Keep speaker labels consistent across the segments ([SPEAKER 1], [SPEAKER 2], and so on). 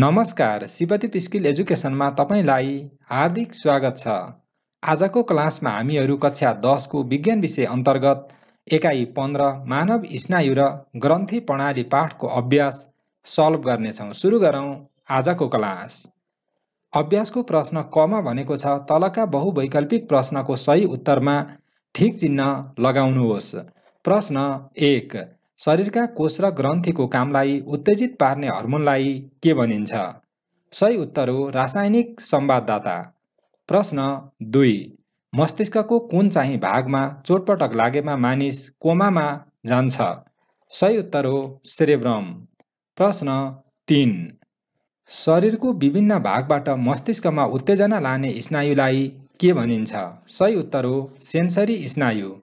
[SPEAKER 1] नमस्कार शिवदीप स्किल एजुकेसनमा तपाईँलाई हार्दिक स्वागत छ आजको क्लासमा हामीहरू कक्षा दसको विज्ञान विषय अन्तर्गत एकाइ पन्ध्र मानव स्नायु र ग्रन्थि प्रणाली पाठको अभ्यास सल्भ गर्नेछौँ सुरु गरौँ आजको क्लास अभ्यासको प्रश्न कमा भनेको छ तलका बहुवैकल्पिक प्रश्नको सही उत्तरमा ठिक चिन्ह लगाउनुहोस् प्रश्न एक शरीरका कोष र ग्रन्थीको कामलाई उत्तेजित पार्ने हर्मोनलाई के भनिन्छ सही उत्तर हो रासायनिक संवाददाता प्रश्न दुई मस्तिष्कको कुन चाहिँ भागमा चोटपटक लागेमा मानिस कोमामा जान्छ सही उत्तर हो सेरेब्रम प्रश्न तिन शरीरको विभिन्न भागबाट मस्तिष्कमा उत्तेजना लाने स्नायुलाई के भनिन्छ सही उत्तर हो सेन्सरी स्नायु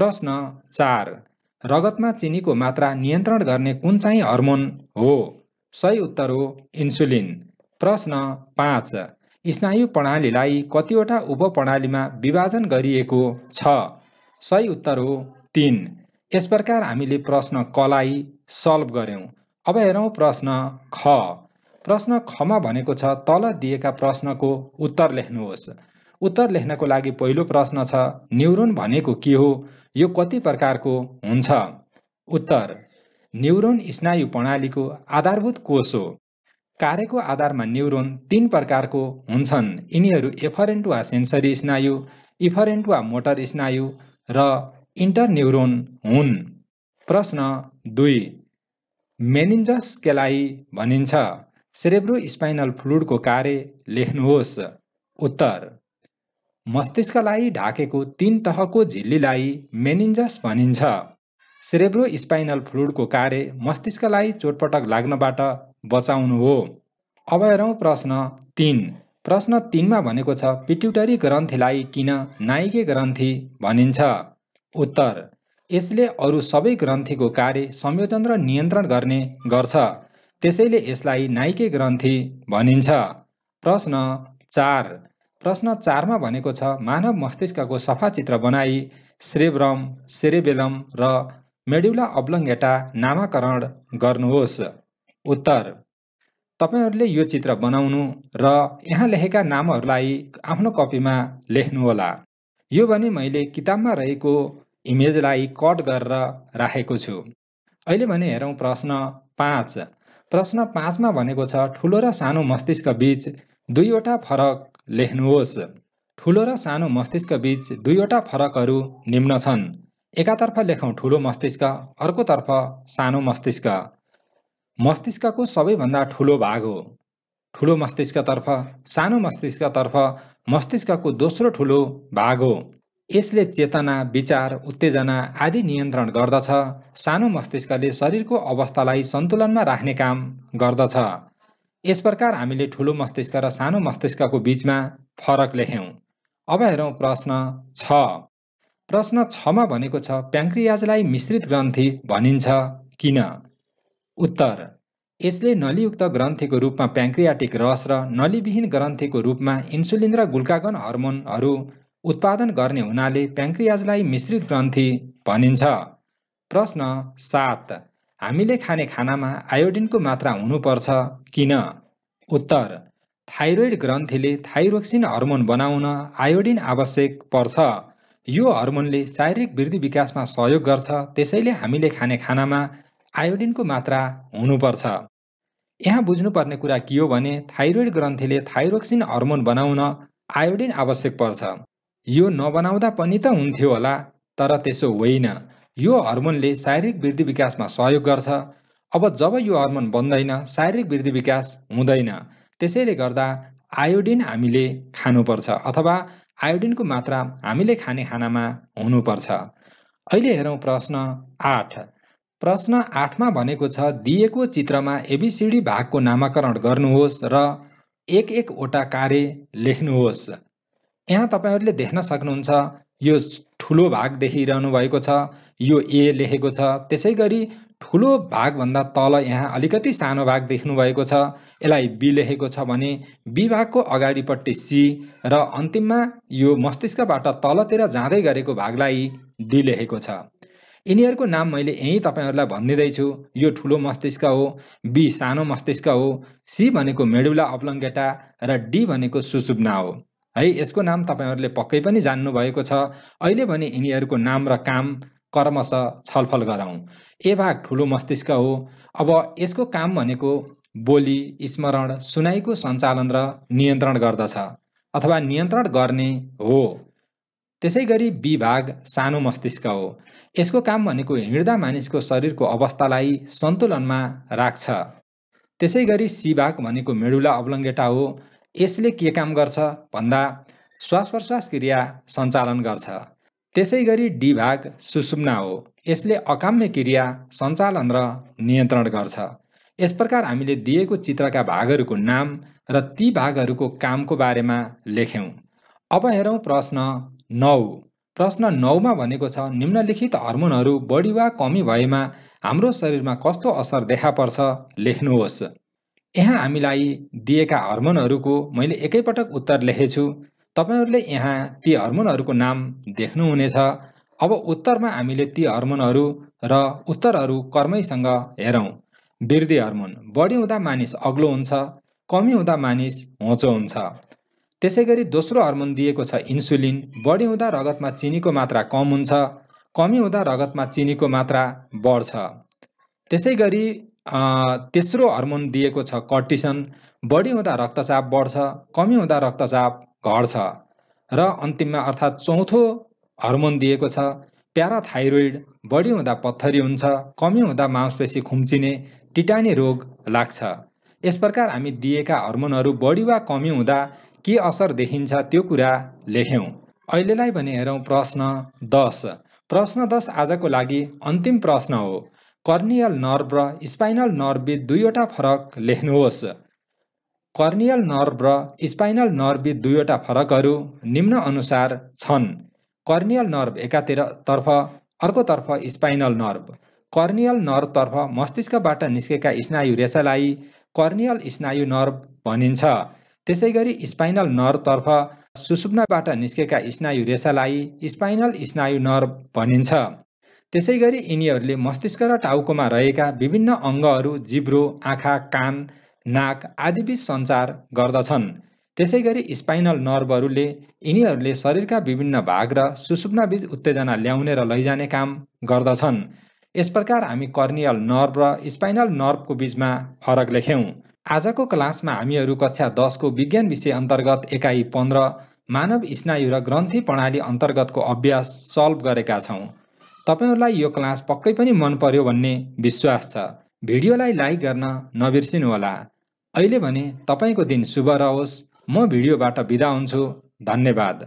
[SPEAKER 1] प्रश्न चार रगतमा चिनीको मात्रा नियन्त्रण गर्ने कुन चाहिँ हर्मोन हो सही उत्तर हो इन्सुलिन प्रश्न पाँच स्नायु प्रणालीलाई कतिवटा उप प्रणालीमा विभाजन गरिएको छ सही उत्तर हो तिन यस प्रकार हामीले प्रश्न कलाई सल्भ गऱ्यौँ अब हेरौँ प्रश्न ख प्रश्न खमा भनेको छ तल दिएका प्रश्नको उत्तर लेख्नुहोस् उत्तर लेख्नको लागि पहिलो प्रश्न छ न्युरोन भनेको के हो यो कति प्रकारको हुन्छ उत्तर न्युरोन स्नायु प्रणालीको आधारभूत कोष हो कार्यको आधारमा न्युरोन तिन प्रकारको हुन्छन् यिनीहरू एफरेन्ट वा सेन्सरी स्नायु इफरेन्ट वा मोटर स्नायु र इन्टर इन्टरन्युरोन हुन् प्रश्न दुई मेनिन्जस केलाई भनिन्छ सेरेब्रो स्पाइनल फ्लुडको कार्य लेख्नुहोस् उत्तर मस्तिष्कलाई ढाकेको तिन तहको झिल्लीलाई मेनिन्जस भनिन्छ सेरेब्रो स्पाइनल फ्लुडको कार्य मस्तिष्कलाई चोटपटक लाग्नबाट बचाउनु हो अब हेरौँ प्रश्न तिन प्रश्न तिनमा भनेको छ पिट्युटरी ग्रन्थीलाई किन नाइके ग्रन्थी भनिन्छ उत्तर यसले अरू सबै ग्रन्थीको कार्य संयोजन र नियन्त्रण गर्ने गर्छ त्यसैले यसलाई नाइके ग्रन्थी भनिन्छ प्रश्न चार प्रश्न चारमा भनेको छ मानव मस्तिष्कको सफा चित्र बनाई सेरेब्रम सेरेबेलम र मेड्युला अब्लङ्गेटा नामाकरण गर्नुहोस् उत्तर तपाईँहरूले यो चित्र बनाउनु र यहाँ लेखेका नामहरूलाई आफ्नो कपीमा लेख्नुहोला यो भने मैले किताबमा रहेको इमेजलाई कट गरेर राखेको छु अहिले भने हेरौँ प्रश्न पाँच प्रश्न पाँचमा भनेको छ ठुलो र सानो मस्तिष्क बिच दुईवटा फरक लेख्नुहोस् ठुलो र सानो मस्तिष्क बीच दुईवटा फरकहरू निम्न छन् एकातर्फ लेखौँ ठुलो मस्तिष्क अर्कोतर्फ सानो मस्तिष्क मस्तिष्कको सबैभन्दा ठुलो भाग हो ठुलो मस्तिष्कतर्फ सानो मस्तिष्कतर्फ मस्तिष्कको दोस्रो ठुलो भाग हो यसले चेतना विचार उत्तेजना आदि नियन्त्रण गर्दछ सानो मस्तिष्कले शरीरको अवस्थालाई सन्तुलनमा राख्ने काम गर्दछ यस प्रकार हामीले ठुलो मस्तिष्क र सानो मस्तिष्कको बिचमा फरक लेख्यौँ अब हेरौँ प्रश्न छ प्रश्न छमा भनेको छ प्याङ्क्रियाजलाई मिश्रित ग्रन्थि भनिन्छ किन उत्तर यसले नलीयुक्त ग्रन्थिको रूपमा प्याङ्क्रियाटिक रस र नलीविहीन ग्रन्थिको रूपमा इन्सुलिन र गुल्कागन हर्मोनहरू उत्पादन गर्ने हुनाले प्याङ्क्रियाजलाई मिश्रित ग्रन्थि भनिन्छ प्रश्न सात हामीले खाने खानामा आयोडिनको मात्रा हुनुपर्छ किन उत्तर थाइरोइड ग्रन्थीले थाइरोक्सिन हर्मोन बनाउन आयोडिन आवश्यक पर्छ यो हर्मोनले शारीरिक वृद्धि विकासमा सहयोग गर्छ त्यसैले हामीले खाने खानामा आयोडिनको मात्रा हुनुपर्छ यहाँ बुझ्नुपर्ने कुरा के हो भने थाइरोइड ग्रन्थीले थाइरोक्सिन हर्मोन बनाउन आयोडिन आवश्यक पर्छ यो नबनाउँदा पनि त हुन्थ्यो होला तर त्यसो होइन यो हर्मोनले शारीरिक वृद्धि विकासमा सहयोग गर्छ अब जब यो हर्मोन बन्दैन शारीरिक वृद्धि विकास हुँदैन त्यसैले गर्दा आयोडिन हामीले खानुपर्छ अथवा आयोडिनको मात्रा हामीले खाने खानामा हुनुपर्छ अहिले हेरौँ प्रश्न आठ प्रश्न आठमा भनेको छ दिएको चित्रमा एबिसिडी भागको नामाकरण गर्नुहोस् र एक एकवटा कार्य लेख्नुहोस् यहाँ तपाईँहरूले देख्न सक्नुहुन्छ यो ठुलो भाग देखिरहनु भएको छ यो ए लेखेको छ त्यसै गरी ठुलो भागभन्दा तल यहाँ अलिकति सानो भाग देख्नुभएको छ यसलाई बी लेखेको छ भने बी भागको अगाडिपट्टि सी र अन्तिममा यो मस्तिष्कबाट तलतिर जाँदै गरेको भागलाई डी लेखेको छ यिनीहरूको नाम मैले यहीँ तपाईँहरूलाई भनिदिँदैछु यो ठुलो मस्तिष्क हो बी सानो मस्तिष्क हो सी भनेको मेडुला अप्लङ्गेटा र डी भनेको सुसुप्ना हो है यसको नाम तपाईँहरूले पक्कै पनि जान्नुभएको छ अहिले भने यिनीहरूको नाम र काम कर्मश छलफल गराउँ ए भाग ठुलो मस्तिष्क हो अब यसको काम भनेको बोली स्मरण सुनाइको सञ्चालन र नियन्त्रण गर्दछ अथवा नियन्त्रण गर्ने हो त्यसै गरी विभाग सानो मस्तिष्क हो यसको काम भनेको हिँड्दा मानिसको शरीरको अवस्थालाई सन्तुलनमा राख्छ त्यसै गरी भाग भनेको मेडुला अब्लङ्गेटा हो यसले के काम गर्छ भन्दा श्वास प्रश्वास क्रिया सञ्चालन गर्छ त्यसै गरी डी भाग सुसुम्ना हो यसले अकाम्य क्रिया सञ्चालन र नियन्त्रण गर्छ यस प्रकार हामीले दिएको चित्रका भागहरूको नाम र ती भागहरूको कामको बारेमा लेख्यौँ अब हेरौँ प्रश्न नौ प्रश्न नौमा भनेको छ निम्नलिखित हर्मोनहरू बढी वा कमी भएमा हाम्रो शरीरमा कस्तो असर देखा पर्छ लेख्नुहोस् यहाँ हामीलाई दिएका हर्मोनहरूको मैले एकैपटक उत्तर लेखेछु तपाईँहरूले यहाँ ती हर्मोनहरूको नाम देख्नुहुनेछ अब उत्तरमा हामीले ती हर्मोनहरू र उत्तरहरू कर्मैसँग हेरौँ वृद्धि हर्मोन बढी हुँदा मानिस अग्लो हुन्छ कमी हुँदा मानिस होचो हुन्छ त्यसै गरी दोस्रो हर्मोन दिएको छ इन्सुलिन बढी हुँदा रगतमा चिनीको मात्रा कम हुन्छ कमी हुँदा रगतमा चिनीको मात्रा बढ्छ त्यसै गरी तेस्रो हर्मोन दिएको छ कर्टिसन बढी हुँदा रक्तचाप बढ्छ कमी हुँदा रक्तचाप घट्छ र अन्तिममा अर्थात् चौथो हर्मोन दिएको छ प्याराथाइरोइड बढी हुँदा पत्थरी हुन्छ कमी हुँदा मांसपेशी खुम्चिने टिटानी रोग लाग्छ यस प्रकार हामी दिएका हर्मोनहरू बढी वा कमी हुँदा के असर देखिन्छ त्यो कुरा लेख्यौँ अहिलेलाई भने हेरौँ प्रश्न दस प्रश्न दस आजको लागि अन्तिम प्रश्न हो कर्नियल नर्भ र स्पाइनल नर्भबिच दुईवटा फरक लेख्नुहोस् कर्नियल नर्भ र स्पाइनल नर्भबिच दुईवटा फरकहरू निम्न अनुसार छन् कर्नियल नर्भ एकातिरतर्फ अर्कोतर्फ स्पाइनल नर्भ कर्नियल नर्भतर्फ मस्तिष्कबाट निस्केका स्नायु रेसालाई कर्नियल स्नायु नर्भ भनिन्छ त्यसै गरी स्पाइनल नर्भतर्फ सुसुप्नाबाट निस्केका स्नायु रेसालाई स्पाइनल स्नायु नर्भ भनिन्छ त्यसै गरी यिनीहरूले मस्तिष्क र टाउकोमा रहेका विभिन्न अङ्गहरू जिब्रो आँखा कान नाक आदिबीच सञ्चार गर्दछन् त्यसै गरी स्पाइनल नर्भहरूले यिनीहरूले शरीरका विभिन्न भाग र सुसुप्नाबीच उत्तेजना ल्याउने र लैजाने काम गर्दछन् यस प्रकार हामी कर्नियल नर्भ र स्पाइनल नर्भको बिचमा फरक लेख्यौँ आजको क्लासमा हामीहरू कक्षा दसको विज्ञान विषय अन्तर्गत एकाइ पन्ध्र मानव स्नायु र ग्रन्थी प्रणाली अन्तर्गतको अभ्यास सल्भ गरेका छौँ तपाईँहरूलाई यो क्लास पक्कै पनि मन पर्यो भन्ने विश्वास छ भिडियोलाई लाइक गर्न नबिर्सिनुहोला अहिले भने तपाईँको दिन शुभ रहोस् म भिडियोबाट बिदा हुन्छु धन्यवाद